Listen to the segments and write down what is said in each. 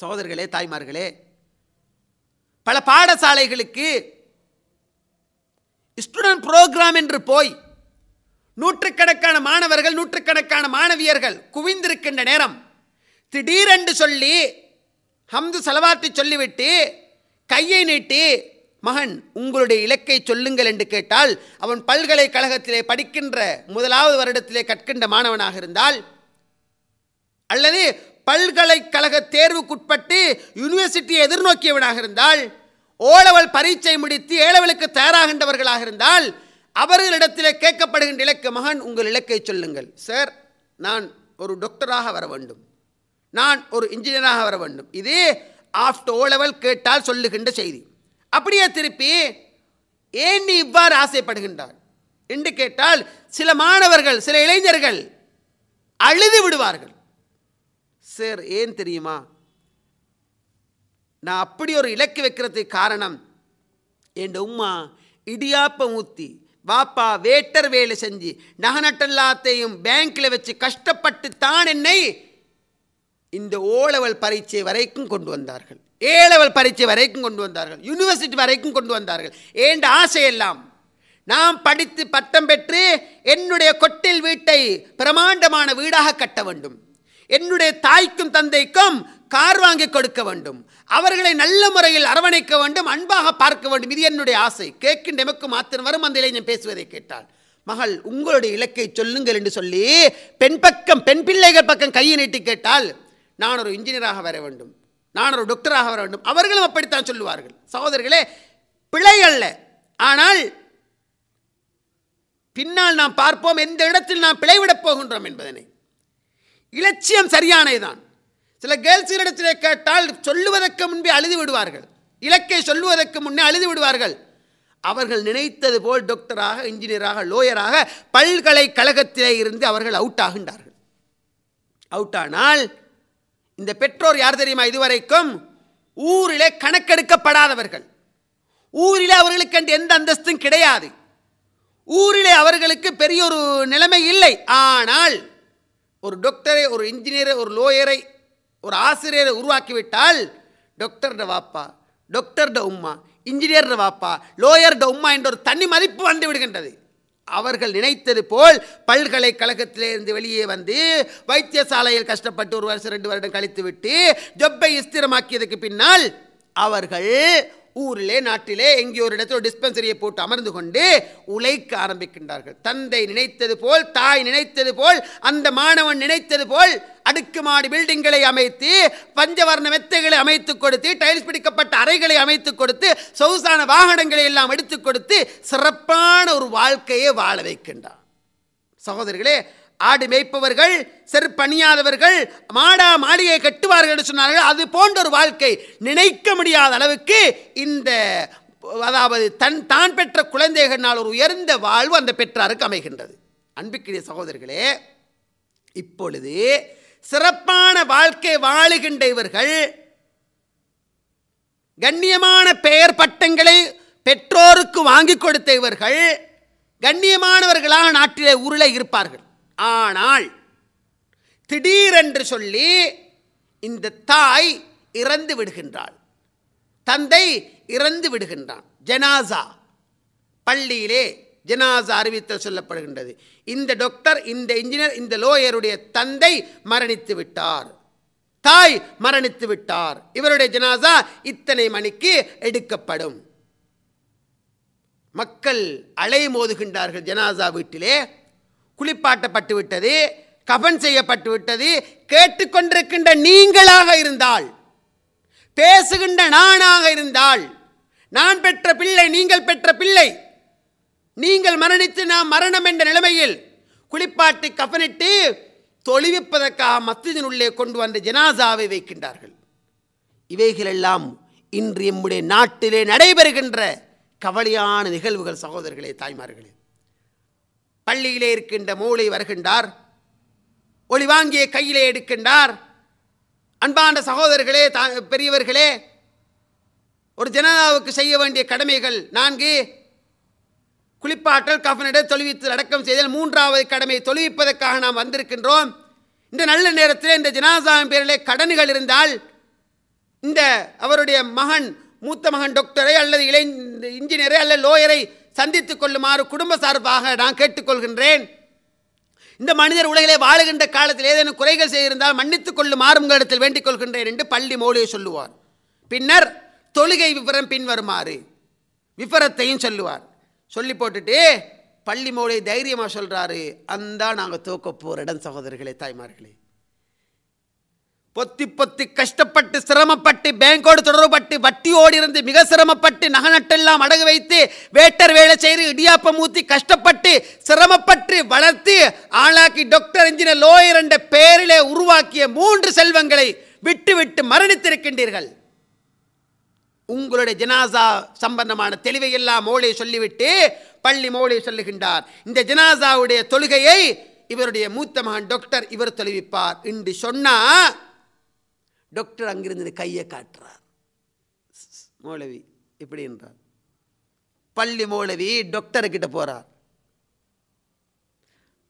சகோதரர்களே தாய்மார்களே பல பாடசாலைகளுக்கு ஸ்டூடெண்ட் ப்ரோக்ராம் என்று போய் நூற்றுக்கணக்கான மாணவர்கள் நூற்றுக்கணக்கான மாணவியர்கள் குவிந்திருக்கின்ற நேரம் திடீரென்று சொல்லி ஹம்து செலவாத்தி சொல்லிவிட்டு கையை நீட்டி மகன் உங்களுடைய இலக்கை சொல்லுங்கள் என்று கேட்டால் அவன் பல்கலைக்கழகத்திலே படிக்கின்ற முதலாவது வருடத்திலே கற்கின்ற மாணவனாக இருந்தால் அல்லது பல்கலைக்கழக தேர்வுக்குட்பட்டு யூனிவர்சிட்டியை எதிர்நோக்கியவனாக இருந்தால் ஓலவல் பரீட்சை முடித்து ஏழவலுக்கு தயாராகின்றவர்களாக இருந்தால் அவர்களிடத்திலே கேட்கப்படுகின்ற இலக்கு மகன் உங்கள் இலக்கை சொல்லுங்கள் சார் நான் ஒரு டாக்டராக வர வேண்டும் நான் ஒரு இன்ஜினியராக வர வேண்டும் இது ஆஃப்டர் ஓலவல் கேட்டால் சொல்லுகின்ற செய்தி அப்படியே திருப்பி ஏன் நீ இவ்வாறு ஆசைப்படுகின்றார் என்று கேட்டால் சில மாணவர்கள் சில இளைஞர்கள் அழுது விடுவார்கள் சார் ஏன் தெரியுமா நான் அப்படி ஒரு இலக்கு வைக்கிறதுக்கு காரணம் என் உம்மா இடியாப்பம் ஊற்றி வாப்பா வேட்டர் வேலை செஞ்சு நகநட்டெல்லாத்தையும் பேங்க்கில் வச்சு கஷ்டப்பட்டு தான் என்னை இந்த ஓலவல் பரீட்சை வரைக்கும் கொண்டு வந்தார்கள் ஏழவல் பரீட்சை வரைக்கும் கொண்டு வந்தார்கள் யூனிவர்சிட்டி வரைக்கும் கொண்டு வந்தார்கள் ஏண்ட ஆசையெல்லாம் நாம் படித்து பட்டம் பெற்று என்னுடைய கொட்டில் வீட்டை பிரமாண்டமான வீடாக கட்ட வேண்டும் என்னுடைய தாய்க்கும் தந்தைக்கும் கார் வாங்கி கொடுக்க வேண்டும் அவர்களை நல்ல முறையில் அரவணைக்க வேண்டும் அன்பாக பார்க்க வேண்டும் இது என்னுடைய ஆசை கேட்கின்ற எமக்கு மாத்திரம் வரும் அந்த இளைஞன் பேசுவதை கேட்டான் மகள் உங்களுடைய இலக்கை சொல்லுங்கள் என்று சொல்லி பெண் பக்கம் பெண் பிள்ளைகள் பக்கம் கையை நீட்டி கேட்டால் நான் ஒரு இன்ஜினியராக வர வேண்டும் நான் ஒரு டாக்டராக வர வேண்டும் அவர்களும் அப்படித்தான் சொல்லுவார்கள் சகோதரர்களே பிழை அல்ல ஆனால் பின்னால் நாம் பார்ப்போம் எந்த இடத்தில் நாம் பிழைவிடப் போகின்றோம் என்பதனை இலட்சியம் சரியானதுதான் சில கேர்ள்ஸுகளிடத்தில் கேட்டால் சொல்லுவதற்கு முன்பே அழுது விடுவார்கள் இலக்கை சொல்லுவதற்கு முன்னே அழுது விடுவார்கள் அவர்கள் நினைத்தது போல் டாக்டராக இன்ஜினியராக லோயராக பல்கலைக்கழகத்திலே இருந்து அவர்கள் அவுட் ஆகின்றார்கள் அவுட் ஆனால் இந்த பெற்றோர் யார் தெரியுமா இதுவரைக்கும் ஊரிலே கணக்கெடுக்கப்படாதவர்கள் ஊரிலே அவர்களுக்கு எந்த அந்தஸ்தும் கிடையாது ஊரிலே அவர்களுக்கு பெரிய ஒரு நிலைமை இல்லை ஆனால் ஒரு டாக்டரை ஒரு இன்ஜினியரை ஒரு லோயரை ஒரு ஆசிரியரை உருவாக்கிவிட்டால் டாக்டர்ட வாப்பா டாக்டர்ட உம்மா இன்ஜினியர்ட வாப்பா லோயர்ட உம்மா என்ற ஒரு தனி மதிப்பு வந்து விடுகின்றது அவர்கள் நினைத்தது போல் பல்கலைக்கழகத்திலிருந்து வெளியே வந்து வைத்தியசாலையில் கஷ்டப்பட்டு ஒரு வருஷம் ரெண்டு வருடம் கழித்து விட்டு ஜொப்பை இஸ்திரமாக்கியதுக்கு பின்னால் அவர்கள் ஊரிலே நாட்டிலே எங்கே ஒரு இடத்துல டிஸ்பென்சரியை போட்டு அமர்ந்து கொண்டு உழைக்க ஆரம்பிக்கின்றார்கள் தந்தை நினைத்தது போல் தாய் நினைத்தது போல் அந்த மாணவன் நினைத்தது போல் அடுக்குமாடி பில்டிங்களை அமைத்து பஞ்சவர்ண மெத்தைகளை அமைத்து கொடுத்து டைல்ஸ் பிடிக்கப்பட்ட அறைகளை அமைத்து கொடுத்து சொகுசான வாகனங்களை எல்லாம் எடுத்து கொடுத்து சிறப்பான ஒரு வாழ்க்கையை வாழ வைக்கின்றான் சகோதரிகளே ஆடு மேய்ப்பவர்கள் செருப்பணியாதவர்கள் மாடா மாளிகை கட்டுவார்கள் என்று சொன்னார்கள் அது போன்ற ஒரு வாழ்க்கை நினைக்க முடியாத அளவுக்கு இந்த அதாவது தன் தான் பெற்ற குழந்தைகளால் ஒரு உயர்ந்த வாழ்வு அந்த பெற்றாருக்கு அமைகின்றது அன்புக்குரிய சகோதரர்களே இப்பொழுது சிறப்பான வாழ்க்கை வாழுகின்ற இவர்கள் கண்ணியமான பெயர் பட்டங்களை பெற்றோருக்கு வாங்கி கொடுத்த இவர்கள் கண்ணியமானவர்களாக நாட்டிலே உருளை இருப்பார்கள் ஆனால் திடீரென்று சொல்லி இந்த தாய் இறந்து விடுகின்றாள் தந்தை இறந்து விடுகின்றான் ஜனாசா பள்ளியிலே ஜனாசா அறிவித்தல் சொல்லப்படுகின்றது இந்த டாக்டர் இந்த இன்ஜினியர் இந்த லோயருடைய தந்தை மரணித்து விட்டார் தாய் மரணித்து விட்டார் இவருடைய ஜனாசா இத்தனை மணிக்கு எடுக்கப்படும் மக்கள் அலை மோதுகின்றார்கள் ஜனாசா வீட்டிலே குளிப்பாட்டப்பட்டு விட்டது கபன் செய்யப்பட்டு விட்டது கேட்டுக்கொண்டிருக்கின்ற நீங்களாக இருந்தால் பேசுகின்ற நானாக இருந்தால் நான் பெற்ற பிள்ளை நீங்கள் பெற்ற பிள்ளை நீங்கள் மரணித்து நாம் மரணம் என்ற நிலைமையில் குளிப்பாட்டி கஃனிட்டு தொழுவிப்பதற்காக மத்தியதினுள்ளே கொண்டு வந்த ஜனாசாவை வைக்கின்றார்கள் இவைகளெல்லாம் இன்று எம்முடைய நாட்டிலே நடைபெறுகின்ற கவலையான நிகழ்வுகள் சகோதரர்களே தாய்மார்களே பள்ளியிலே இருக்கின்ற மூளை வருகின்றார் ஒளி வாங்கிய கையிலே எடுக்கின்றார் அன்பான சகோதரர்களே தா பெரியவர்களே ஒரு ஜனதாவுக்கு செய்ய வேண்டிய கடமைகள் நான்கு குளிப்பாற்றல் கஃபனிட தொழுவித்து அடக்கம் செய்தல் மூன்றாவது கடமையை தொழுவிப்பதற்காக நாம் வந்திருக்கின்றோம் இந்த நல்ல நேரத்தில் இந்த ஜனாசாவின் பேரிலே கடன்கள் இருந்தால் இந்த அவருடைய மகன் மூத்த மகன் டாக்டரை அல்லது இளை இன்ஜினியரை அல்லது லோயரை சந்தித்துக் கொள்ளுமாறு குடும்ப சார்பாக நான் கேட்டுக்கொள்கின்றேன் இந்த மனிதர் உலகிலே வாழுகின்ற காலத்தில் ஏதேனும் குறைகள் செய்திருந்தால் மன்னித்துக் கொள்ளுமாறு உங்களிடத்தில் வேண்டிக் கொள்கின்றேன் என்று பள்ளி மௌலியை சொல்லுவார் பின்னர் தொழுகை விவரம் பின்வருமாறு விபரத்தையும் சொல்லுவார் சொல்லி போட்டுட்டு பள்ளி மௌலியை தைரியமாக சொல்கிறாரு அந்த நாங்கள் தூக்க போகிற இடம் சகோதரர்களே தாய்மார்களே பொத்தி பொத்தி கஷ்டப்பட்டு சிரமப்பட்டு பேங்கோடு தொடர்புபட்டு வட்டியோடு இருந்து மிக சிரமப்பட்டு நகநட்டெல்லாம் அடகு வைத்து வேட்டர் வேலை செய்து இடியாப்பம் ஊத்தி கஷ்டப்பட்டு சிரமப்பட்டு வளர்த்து ஆளாக்கி டாக்டர் இன்ஜினியர் லோயர் என்ற பெயரிலே உருவாக்கிய மூன்று செல்வங்களை விட்டு விட்டு மரணித்திருக்கின்றீர்கள் உங்களுடைய ஜனாசா சம்பந்தமான தெளிவை எல்லாம் மோளை சொல்லிவிட்டு பள்ளி மோளை சொல்லுகின்றார் இந்த ஜனாசாவுடைய தொழுகையை இவருடைய மூத்த மகன் டாக்டர் இவர் தெளிவிப்பார் என்று சொன்னால் டாக்டர் அங்கிருந்து கையை காட்டுறார் மௌலவி இப்படி என்றார் பள்ளி மௌலவி டாக்டர்கிட்ட போகிறார்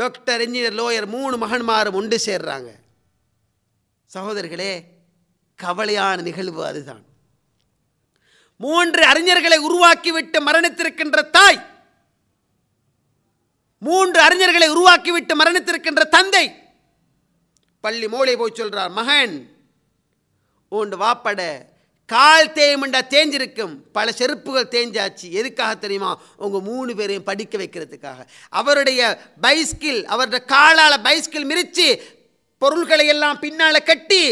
டாக்டர் இன்ஜினியர் லோயர் மூணு மகன்மாரும் உண்டு சேர்றாங்க சகோதரர்களே கவலையான நிகழ்வு அதுதான் மூன்று அறிஞர்களை உருவாக்கிவிட்டு மரணித்திருக்கின்ற தாய் மூன்று அறிஞர்களை உருவாக்கிவிட்டு மரணித்திருக்கின்ற தந்தை பள்ளி மூளை போய் சொல்றார் மகன் உண்டு வாப்பட கால் தேய்மண்டா தேஞ்சிருக்கும் பல செருப்புகள் தேஞ்சாச்சு எதுக்காக தெரியுமா உங்கள் மூணு பேரையும் படிக்க வைக்கிறதுக்காக அவருடைய பைஸ்கில் அவருடைய காலால் பைஸ்கில் மிரித்து பொருள்களை எல்லாம் பின்னால் கட்டி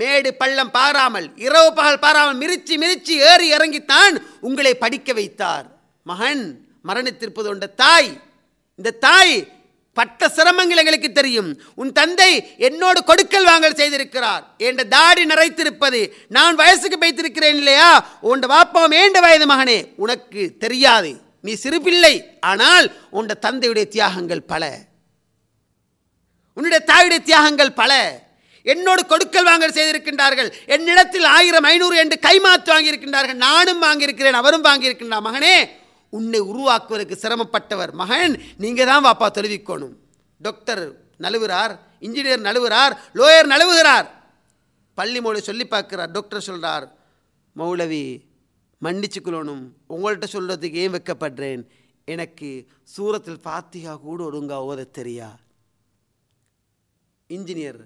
மேடு பள்ளம் பாராமல் இரவு பகல் பாராமல் மிரிச்சு மிரிச்சு ஏறி இறங்கித்தான் உங்களை படிக்க வைத்தார் மகன் மரணித்திருப்பது கொண்ட தாய் இந்த தாய் பட்ட சிரமங்கள் எங்களுக்கு தெரியும் உன் தந்தை என்னோடு கொடுக்கல் வாங்கல் செய்திருக்கிறார் என்ற தாடி நிறைத்திருப்பது நான் வயசுக்கு வைத்திருக்கிறேன் இல்லையா உன் வாப்பம் ஏண்ட வயது மகனே உனக்கு தெரியாது நீ சிறுபிள்ளை ஆனால் உன் தந்தையுடைய தியாகங்கள் பல உன்னுடைய தாயுடைய தியாகங்கள் பல என்னோடு கொடுக்கல் வாங்கல் செய்திருக்கின்றார்கள் என்னிடத்தில் ஆயிரம் ஐநூறு என்று கைமாத்து வாங்கியிருக்கின்றார்கள் நானும் வாங்கியிருக்கிறேன் அவரும் வாங்கியிருக்கின்றான் மகனே உன்னை உருவாக்குவதற்கு சிரமப்பட்டவர் மகன் நீங்கள் தான் வாப்பா தொழுவிக்கணும் டாக்டர் நழுவுகிறார் இன்ஜினியர் நழுவுகிறார் லோயர் நழுவுகிறார் பள்ளி மொழி சொல்லி பார்க்குறார் டாக்டர் சொல்கிறார் மௌலவி மன்னிச்சுக்கொள்ளணும் உங்கள்கிட்ட சொல்கிறதுக்கு ஏன் வைக்கப்படுறேன் எனக்கு சூரத்தில் பாத்திகா கூட ஒழுங்கா ஓத தெரியா இன்ஜினியர்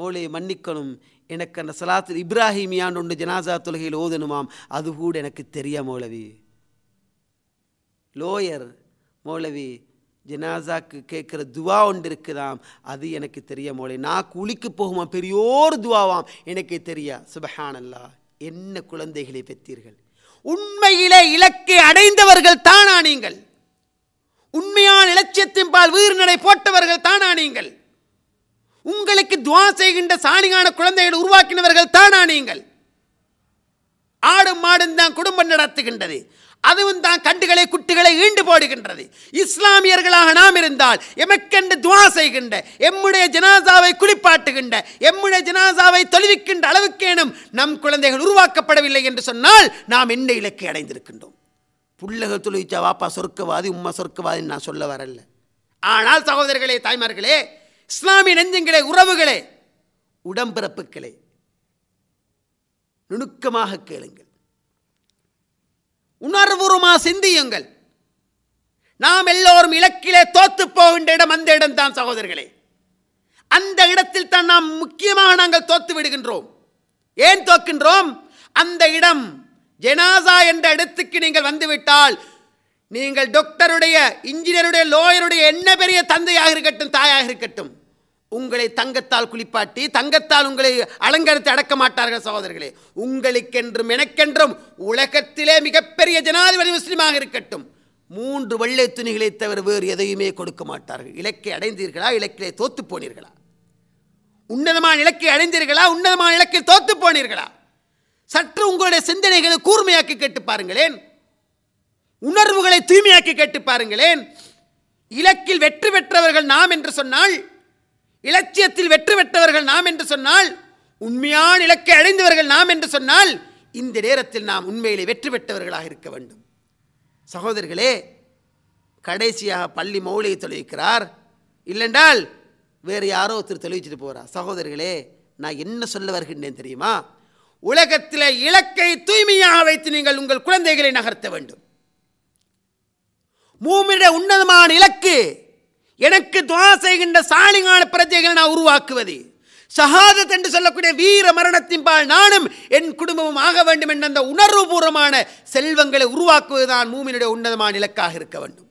மோளை மன்னிக்கணும் எனக்கு அந்த சலாத்தில் இப்ராஹிமியான் ஒன்று ஜனாசா தொலகையில் ஓதணுமாம் அது கூட எனக்கு தெரியா மௌலவி லோயர் மௌலவி ஜனாசாக்கு கேட்குற துவா ஒன்று இருக்குதாம் அது எனக்கு தெரிய மோளே நான் குளிக்கு போகுமா பெரியோர் துவாவாம் எனக்கு தெரியா சுபஹானல்லா என்ன குழந்தைகளை பெற்றீர்கள் உண்மையிலே இலக்கை அடைந்தவர்கள் தானா நீங்கள் உண்மையான இலட்சியத்தின் பால் நடை போட்டவர்கள் தானா நீங்கள் உங்களுக்கு துவா செய்கின்ற சாணியான குழந்தைகள் உருவாக்கினவர்கள் தானா நீங்கள் ஆடும் மாடும் தான் குடும்பம் நடத்துகின்றது அதுவும் தான் கண்டுகளை குட்டிகளை ஈண்டு போடுகின்றது இஸ்லாமியர்களாக நாம் இருந்தால் எமக்கென்று துவா செய்கின்ற எம்முடைய ஜனாசாவை குளிப்பாட்டுகின்ற எம்முடைய ஜனாசாவை தொழுவிக்கின்ற அளவுக்கேனும் நம் குழந்தைகள் உருவாக்கப்படவில்லை என்று சொன்னால் நாம் என்ன இலக்கை அடைந்திருக்கின்றோம் புள்ளக தொழுவிச்சா வாப்பா சொர்க்கவாதி உம்மா சொர்க்கவாதின்னு நான் சொல்ல வரல ஆனால் சகோதரர்களே தாய்மார்களே இஸ்லாமிய நெஞ்சங்களே உறவுகளே உடம்பிறப்புகளே நுணுக்கமாக கேளுங்கள் உணர்வுருமா சிந்தியுங்கள் நாம் எல்லோரும் இலக்கிலே தோத்து போகின்ற இடம் அந்த இடம்தான் சகோதரர்களே அந்த இடத்தில் தான் நாம் முக்கியமாக நாங்கள் தோத்து விடுகின்றோம் ஏன் தோக்கின்றோம் அந்த இடம் ஜெனாசா என்ற இடத்துக்கு நீங்கள் வந்துவிட்டால் நீங்கள் டாக்டருடைய இன்ஜினியருடைய லோயருடைய என்ன பெரிய தந்தையாக இருக்கட்டும் தாயாக இருக்கட்டும் உங்களை தங்கத்தால் குளிப்பாட்டி தங்கத்தால் உங்களை அலங்கரித்து அடக்க மாட்டார்கள் சகோதரர்களே உங்களுக்கென்றும் எனக்கென்றும் உலகத்திலே மிகப்பெரிய ஜனாதிபதி முஸ்லீமாக இருக்கட்டும் மூன்று வெள்ளை துணிகளை தவிர வேறு எதையுமே கொடுக்க மாட்டார்கள் இலக்கை அடைந்தீர்களா இலக்கிலே தோத்து போனீர்களா உன்னதமான இலக்கை அடைந்தீர்களா உன்னதமான இலக்கில் தோத்து போனீர்களா சற்று உங்களுடைய சிந்தனைகளை கூர்மையாக்கி கேட்டு பாருங்களேன் உணர்வுகளை தூய்மையாக்கி கேட்டு பாருங்களேன் இலக்கில் வெற்றி பெற்றவர்கள் நாம் என்று சொன்னால் இலட்சியத்தில் வெற்றி பெற்றவர்கள் நாம் என்று சொன்னால் உண்மையான இலக்கை அடைந்தவர்கள் நாம் என்று சொன்னால் இந்த நேரத்தில் நாம் உண்மையிலே வெற்றி பெற்றவர்களாக இருக்க வேண்டும் சகோதரர்களே கடைசியாக பள்ளி மௌலியை தொலைவிக்கிறார் இல்லைண்டால் வேறு யாரோ ஒருத்தர் தெளிவிச்சுட்டு போகிறார் சகோதரர்களே நான் என்ன சொல்ல வருகின்றேன் தெரியுமா உலகத்தில் இலக்கை தூய்மையாக வைத்து நீங்கள் உங்கள் குழந்தைகளை நகர்த்த வேண்டும் மூமிட உன்னதமான இலக்கு எனக்கு துவா செய்கின்ற சாலிங்கான பிரஜைகள் நான் உருவாக்குவது சகாதத் என்று சொல்லக்கூடிய வீர மரணத்தின் பால் நானும் என் குடும்பமும் ஆக வேண்டும் என்ற அந்த உணர்வுபூர்வமான செல்வங்களை உருவாக்குவதுதான் மூமினுடைய உன்னதமான இலக்காக இருக்க வேண்டும்